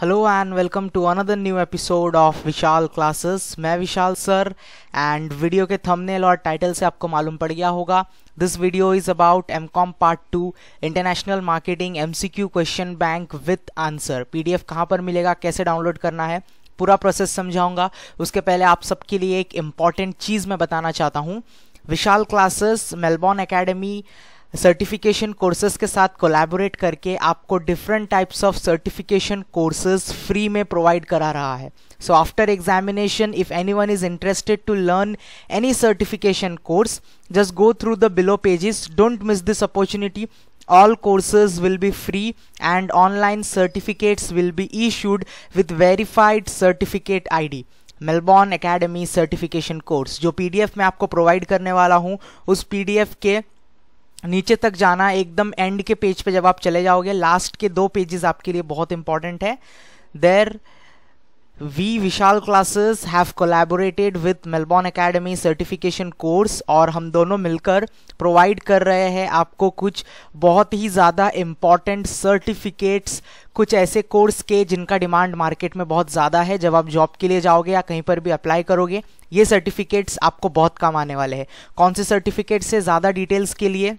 hello and welcome to another new episode of Vishal classes मैं Vishal sir and video के thumbnail और title से आपको मालूम पड़ गया होगा this video is about M Com part two international marketing M C Q question bank with answer P D F कहाँ पर मिलेगा कैसे डाउनलोड करना है पूरा प्रोसेस समझाऊंगा उसके पहले आप सबके लिए एक इम्पॉर्टेंट चीज़ मैं बताना चाहता हूँ Vishal classes Melbourne academy certification courses के साथ कोलैबोरेट करके आपको different types of certification courses free में प्रोवाइड करा रहा है so after examination if anyone is interested to learn any certification course just go through the below pages don't miss this opportunity all courses will be free and online certificates will be issued verified certificate I D Melbourne academy certification course जो PDF मैं आपको provide करने वाला हूँ उस PDF के नीचे तक जाना एकदम एंड के पेज पे जब आप चले जाओगे लास्ट के दो पेजेस आपके लिए बहुत इंपॉर्टेंट है there we Vishal classes have collaborated with Melbourne academy certification course और हम दोनों मिलकर प्रोवाइड कर रहे हैं आपको कुछ बहुत ही ज़्यादा इम्पॉर्टेंट सर्टिफिकेट्स कुछ ऐसे कोर्स के जिनका डिमांड मार्केट में बहुत ज़्यादा है जब आप जॉब के लिए जाओगे या कहीं पर भी अप्लाई करोगे ये सर्टिफिकेट्स आपको बहुत काम आने वाले हैं कौन से सर्टिफिकेट्स से ज़्यादा डिटेल्स के लिए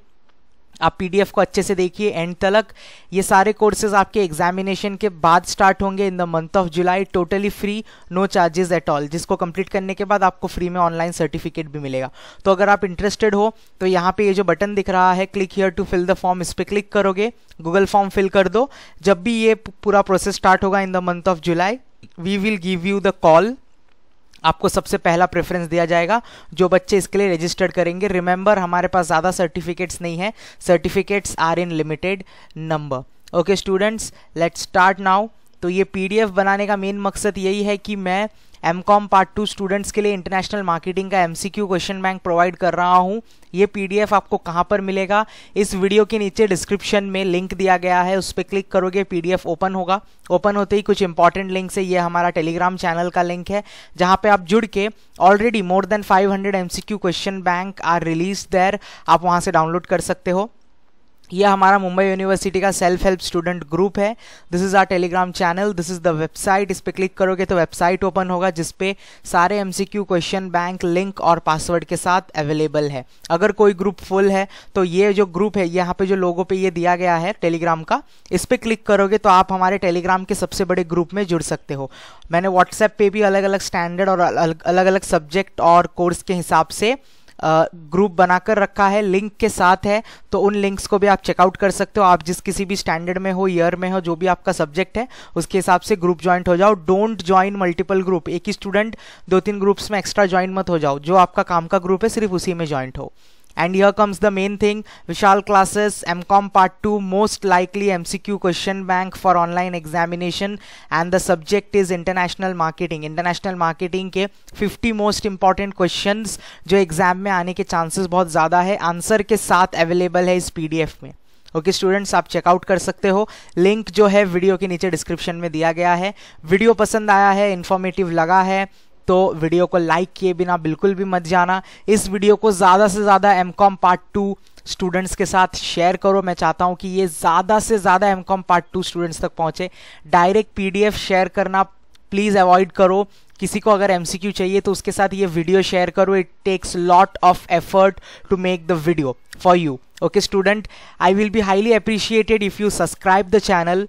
आप पीडीएफ को अच्छे से देखिए एंड तलक ये सारे कोर्सेज आपके एग्जामिनेशन के बाद स्टार्ट होंगे in the month of July totally free no charges at all जिसको कंप्लीट करने के बाद आपको फ्री में ऑनलाइन सर्टिफिकेट भी मिलेगा तो अगर आप इंटरेस्टेड हो तो यहाँ पे ये जो बटन दिख रहा है click here to fill the form इस पर क्लिक करोगे गूगल फॉर्म फिल कर दो जब भी ये पूरा प्रोसेस स्टार्ट होगा in the month of July we will give you the call आपको सबसे पहला प्रेफरेंस दिया जाएगा जो बच्चे इसके लिए रजिस्टर्ड करेंगे रिमेंबर हमारे पास ज़्यादा सर्टिफिकेट्स नहीं है certificates are in limited number okay students let's start now तो ये पीडीएफ बनाने का मेन मकसद यही है कि मैं M Com part two students के लिए इंटरनेशनल मार्केटिंग का M C Q question bank provide कर रहा हूँ ये पी डी एफ आपको कहाँ पर मिलेगा इस वीडियो के नीचे डिस्क्रिप्शन में लिंक दिया गया है उस पर क्लिक करोगे पी डी एफ ओपन होगा ओपन होते ही कुछ इंपॉर्टेंट लिंक है ये हमारा टेलीग्राम चैनल का लिंक है जहाँ पे आप जुड़ के already more than five hundred M C Q question bank are release there आप वहाँ से डाउनलोड कर सकते हो यह हमारा मुंबई यूनिवर्सिटी का सेल्फ हेल्प स्टूडेंट ग्रुप है this is our Telegram channel this is the website इस पर क्लिक करोगे तो वेबसाइट ओपन होगा जिसपे सारे एम क्वेश्चन बैंक लिंक और पासवर्ड के साथ अवेलेबल है अगर कोई ग्रुप फुल है तो ये जो ग्रुप है यहाँ पे जो लोगों पे ये दिया गया है टेलीग्राम का इस पर क्लिक करोगे तो आप हमारे टेलीग्राम के सबसे बड़े ग्रुप में जुड़ सकते हो मैंने व्हाट्सएप पे भी अलग अलग स्टैंडर्ड और अलग अलग सब्जेक्ट और कोर्स के हिसाब से ग्रुप बनाकर रखा है लिंक के साथ है तो उन लिंक्स को भी आप चेकआउट कर सकते हो आप जिस किसी भी स्टैंडर्ड में हो ईयर में हो जो भी आपका सब्जेक्ट है उसके हिसाब से ग्रुप ज्वाइंट हो जाओ डोंट ज्वाइन मल्टीपल ग्रुप एक ही स्टूडेंट दो तीन ग्रुप्स में एक्स्ट्रा ज्वाइन मत हो जाओ जो आपका काम का ग्रुप है सिर्फ उसी में ज्वाइंट हो and here comes the main thing vishal classes mcom part 2 most likely mcq question bank for online examination and the subject is international marketing international marketing ke 50 most important questions jo exam mein aane ke chances bahut zyada hai answer ke sath available hai is pdf mein okay students आप check out कर सकते हो link जो है video के नीचे description में दिया गया है वीडियो पसंद आया है इन्फॉर्मेटिव लगा है तो वीडियो को लाइक किए बिना बिल्कुल भी मत जाना इस वीडियो को ज़्यादा से ज़्यादा M Com part two students के साथ शेयर करो मैं चाहता हूँ कि ये ज़्यादा से ज़्यादा M Com part two students तक पहुँचे डायरेक्ट पी शेयर करना प्लीज़ अवॉइड करो किसी को अगर एम चाहिए तो उसके साथ ये वीडियो शेयर करो it takes lot of effort to make the video for you okay student I will be highly appreciated if you subscribe the channel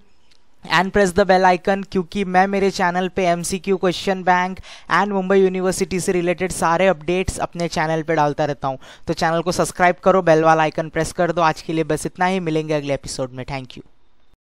and press the bell icon क्योंकि मैं मेरे channel पे M C Q question bank and Mumbai university से related सारे updates अपने channel पे डालता रहता हूँ तो चैनल को सब्सक्राइब करो बेल वाला आइकन प्रेस कर दो आज के लिए बस इतना ही मिलेंगे अगले एपिसोड में थैंक यू